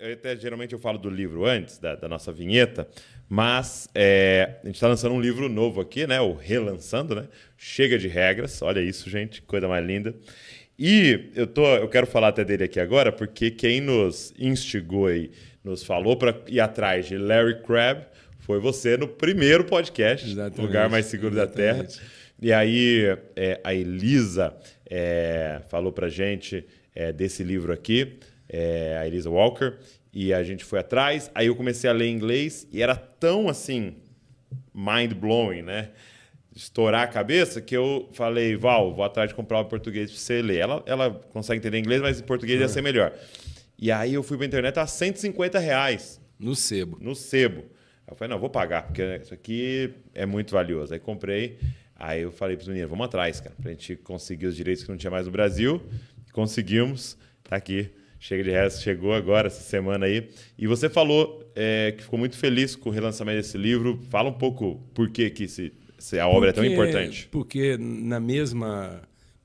Eu até, geralmente eu falo do livro antes da, da nossa vinheta, mas é, a gente está lançando um livro novo aqui, né? o relançando, né? Chega de regras. Olha isso, gente, coisa mais linda. E eu tô, eu quero falar até dele aqui agora, porque quem nos instigou e nos falou para ir atrás de Larry Crabb foi você no primeiro podcast, exatamente, lugar mais seguro exatamente. da Terra. E aí é, a Elisa é, falou para gente é, desse livro aqui é, a Elisa Walker, e a gente foi atrás. Aí eu comecei a ler inglês e era tão assim, mind blowing, né? Estourar a cabeça que eu falei, Val, vou atrás de comprar o português para você ler. Ela, ela consegue entender inglês, mas em português é. ia uhum. ser melhor. E aí eu fui para a internet a 150 reais. No sebo. No sebo. Eu falei, não, vou pagar, porque né, isso aqui é muito valioso. Aí comprei. Aí eu falei para os meninos, vamos atrás, cara, para a gente conseguir os direitos que não tinha mais no Brasil. Conseguimos, tá aqui Chega de Resto chegou agora, essa semana aí. E você falou é, que ficou muito feliz com o relançamento desse livro. Fala um pouco por que, que a obra porque, é tão importante. Porque, na mesma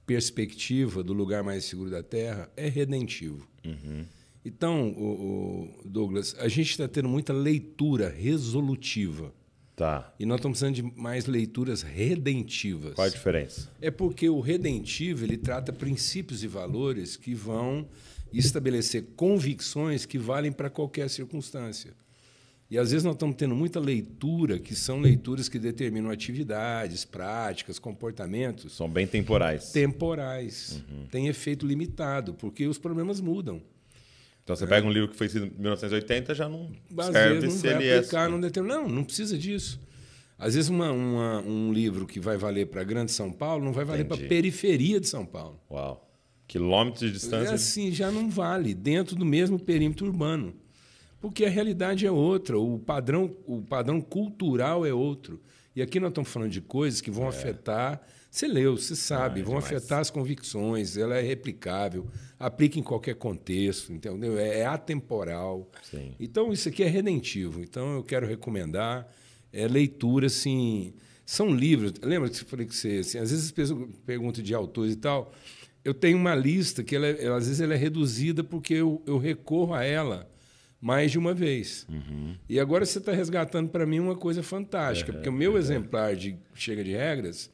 perspectiva do lugar mais seguro da Terra, é redentivo. Uhum. Então, o, o Douglas, a gente está tendo muita leitura resolutiva. Tá. E nós estamos precisando de mais leituras redentivas. Qual a diferença? É porque o redentivo ele trata princípios e valores que vão estabelecer convicções que valem para qualquer circunstância. E às vezes nós estamos tendo muita leitura, que são leituras que determinam atividades, práticas, comportamentos. São bem temporais. Temporais. Uhum. Tem efeito limitado, porque os problemas mudam. Então você pega um livro que foi escrito em 1980, já não Baseia, serve não se ele é... Não, não, não precisa disso. Às vezes uma, uma, um livro que vai valer para Grande São Paulo não vai valer para periferia de São Paulo. Uau. Quilômetros de distância. É assim, já não vale, dentro do mesmo perímetro urbano. Porque a realidade é outra, o padrão, o padrão cultural é outro. E aqui nós estamos falando de coisas que vão é. afetar. Você leu, você sabe, ah, é vão demais. afetar as convicções, ela é replicável, aplica em qualquer contexto, entendeu? É, é, atemporal. Sim. Então, isso aqui é redentivo. Então, eu quero recomendar é, leitura, assim. São livros. Lembra que eu falei que você. Assim, às vezes as pessoas perguntam de autores e tal. Eu tenho uma lista que, ela é, às vezes, ela é reduzida porque eu, eu recorro a ela mais de uma vez. Uhum. E agora você está resgatando para mim uma coisa fantástica, é, porque o meu é, exemplar de Chega de Regras,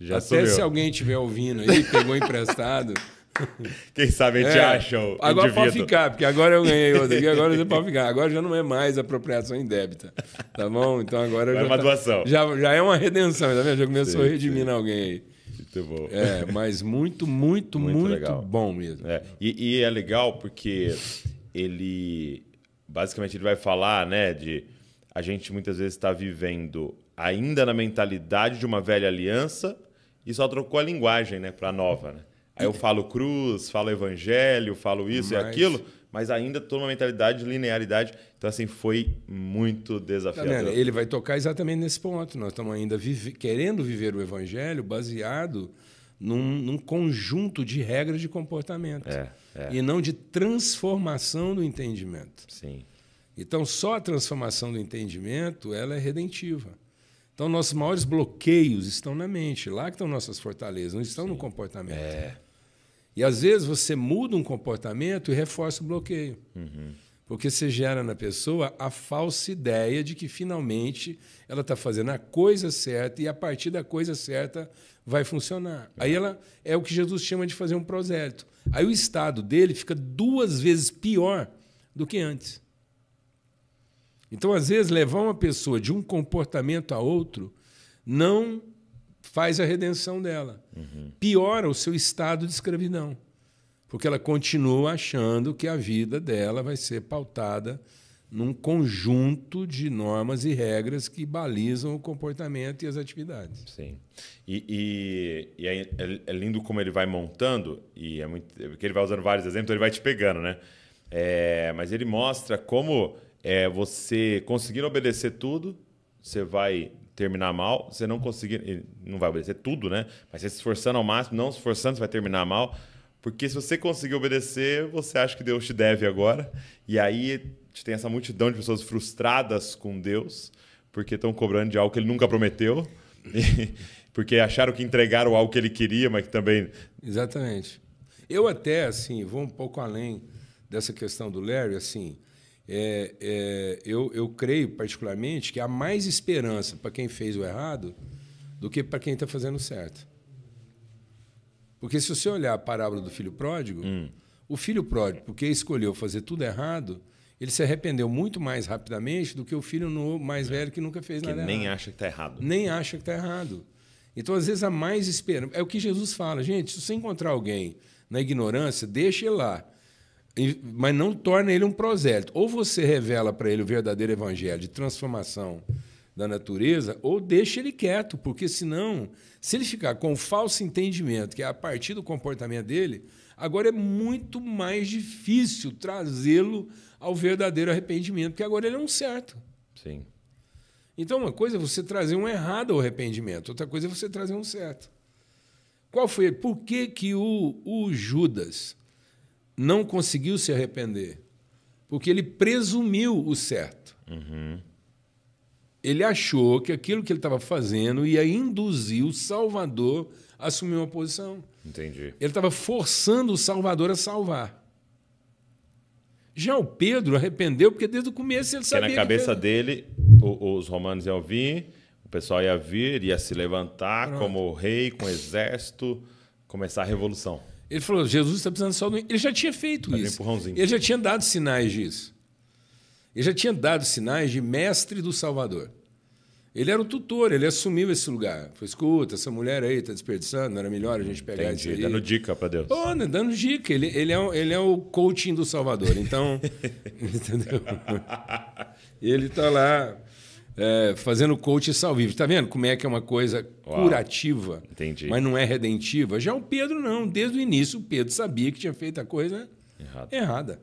Já até se eu. alguém estiver ouvindo aí, pegou emprestado. Quem sabe a gente é, acha o Agora indivíduo. pode ficar, porque agora eu ganhei outro aqui, agora você pode ficar. Agora já não é mais apropriação indébita, tá bom? Então agora... É uma tá, doação. Já, já é uma redenção, tá vendo? Já começou sim, a redimir alguém aí. Muito bom. É, mas muito, muito, muito, muito legal. bom mesmo. É. E, e é legal porque ele basicamente ele vai falar, né, de a gente muitas vezes está vivendo ainda na mentalidade de uma velha aliança e só trocou a linguagem, né, para nova, né? Aí eu falo cruz, falo evangelho, falo isso mas... e aquilo, mas ainda toda uma mentalidade de linearidade. Então, assim, foi muito desafiador. Ele vai tocar exatamente nesse ponto. Nós estamos ainda vive... querendo viver o evangelho baseado num, num conjunto de regras de comportamento. É, é. E não de transformação do entendimento. Sim. Então, só a transformação do entendimento ela é redentiva. Então, nossos maiores bloqueios estão na mente, lá que estão nossas fortalezas, não estão Sim. no comportamento. É. E às vezes você muda um comportamento e reforça o bloqueio. Uhum. Porque você gera na pessoa a falsa ideia de que finalmente ela está fazendo a coisa certa e a partir da coisa certa vai funcionar. Aí ela é o que Jesus chama de fazer um prosélito. Aí o estado dele fica duas vezes pior do que antes. Então, às vezes, levar uma pessoa de um comportamento a outro não faz a redenção dela. Uhum. Piora o seu estado de escravidão porque ela continua achando que a vida dela vai ser pautada num conjunto de normas e regras que balizam o comportamento e as atividades. Sim. E, e, e é, é, lindo como ele vai montando, e é muito. É porque ele vai usando vários exemplos, então ele vai te pegando, né? É, mas ele mostra como é, você conseguindo obedecer tudo, você vai terminar mal, você não conseguir. Não vai obedecer tudo, né? Mas você se esforçando ao máximo, não se esforçando, você vai terminar mal. Porque se você conseguir obedecer, você acha que Deus te deve agora. E aí tem essa multidão de pessoas frustradas com Deus, porque estão cobrando de algo que ele nunca prometeu. porque acharam que entregaram algo que ele queria, mas que também. Exatamente. Eu até, assim, vou um pouco além dessa questão do Larry, assim. É, é, eu, eu creio particularmente que há mais esperança para quem fez o errado do que para quem está fazendo certo. Porque se você olhar a parábola do filho pródigo, hum. o filho pródigo, porque escolheu fazer tudo errado, ele se arrependeu muito mais rapidamente do que o filho mais é. velho que nunca fez que nada nem errado. Nem acha que está errado. Nem acha que está errado. Então, às vezes, a mais esperança. É o que Jesus fala, gente, se você encontrar alguém na ignorância, deixe ele lá. Mas não torne ele um prosélito. Ou você revela para ele o verdadeiro evangelho de transformação da natureza, ou deixa ele quieto, porque senão, se ele ficar com um falso entendimento, que é a partir do comportamento dele, agora é muito mais difícil trazê-lo ao verdadeiro arrependimento, porque agora ele é um certo. Sim. Então, uma coisa é você trazer um errado ao arrependimento, outra coisa é você trazer um certo. Qual foi? Por que, que o, o Judas não conseguiu se arrepender? Porque ele presumiu o certo. Uhum ele achou que aquilo que ele estava fazendo ia induzir o Salvador a assumir uma posição. Entendi. Ele estava forçando o Salvador a salvar. Já o Pedro arrependeu, porque desde o começo ele sabia. que na cabeça que dele, os romanos iam vir, o pessoal ia vir, ia se levantar Pronto. como rei, com exército, começar a revolução. Ele falou: Jesus está precisando só do. Ele já tinha feito tá isso. Um ele já tinha dado sinais disso. Ele já tinha dado sinais de mestre do Salvador. Ele era o tutor, ele assumiu esse lugar. Foi, escuta, essa mulher aí está desperdiçando, não era melhor a gente pegar Entendi, isso aí? dando dica para Deus. Oh, dando dica, ele, ele, é, o, ele é o coaching do Salvador, então... entendeu? ele está lá é, fazendo coaching salvivo. Está vendo como é que é uma coisa Uau, curativa, entendi. mas não é redentiva? Já o Pedro não, desde o início o Pedro sabia que tinha feito a coisa Errado. errada.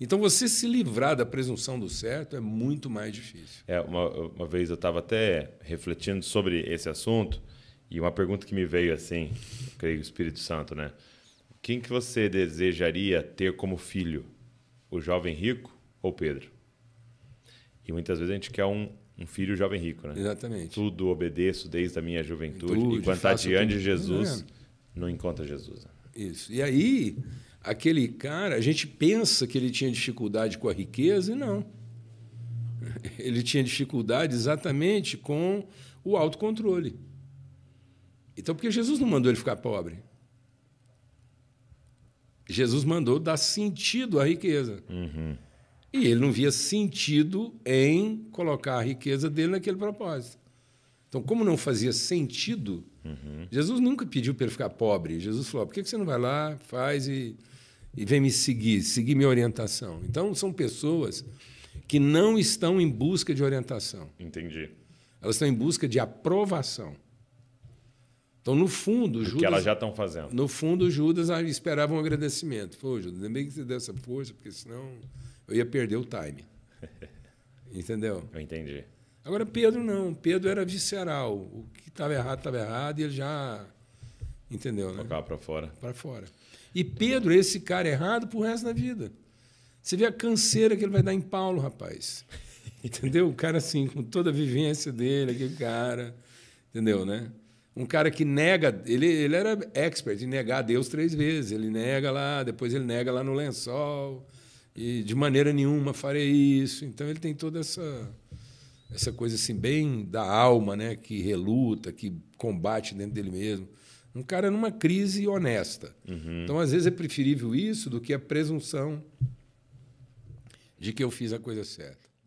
Então, você se livrar da presunção do certo é muito mais difícil. É, uma, uma vez eu estava até refletindo sobre esse assunto e uma pergunta que me veio assim, creio, Espírito Santo, né? Quem que você desejaria ter como filho? O jovem rico ou Pedro? E muitas vezes a gente quer um, um filho jovem rico, né? Exatamente. Tudo obedeço desde a minha juventude. Tudo, e quando está diante de Jesus, né? não encontra Jesus. Né? Isso. E aí, aquele cara, a gente pensa que ele tinha dificuldade com a riqueza, e não. Ele tinha dificuldade exatamente com o autocontrole. Então, porque Jesus não mandou ele ficar pobre? Jesus mandou dar sentido à riqueza. Uhum. E ele não via sentido em colocar a riqueza dele naquele propósito. Então, como não fazia sentido, uhum. Jesus nunca pediu para ele ficar pobre. Jesus falou: por que você não vai lá, faz e, e vem me seguir, seguir minha orientação? Então, são pessoas que não estão em busca de orientação. Entendi. Elas estão em busca de aprovação. Então, no fundo, o Judas. Que elas já estão fazendo. No fundo, Judas esperava um agradecimento. Pô, Judas, nem bem que você deu essa força, porque senão eu ia perder o time. Entendeu? Eu entendi. Agora, Pedro não. Pedro era visceral. O que estava errado, estava errado, e ele já. Entendeu, né? Tocava para fora. Para fora. E Pedro, esse cara errado por resto da vida. Você vê a canseira que ele vai dar em Paulo, rapaz. Entendeu? O cara, assim, com toda a vivência dele, aquele cara. Entendeu, né? Um cara que nega. Ele, ele era expert em negar Deus três vezes. Ele nega lá, depois ele nega lá no lençol. E de maneira nenhuma farei isso. Então ele tem toda essa essa coisa assim bem da alma, né, que reluta, que combate dentro dele mesmo. Um cara numa crise honesta. Uhum. Então, às vezes é preferível isso do que a presunção de que eu fiz a coisa certa.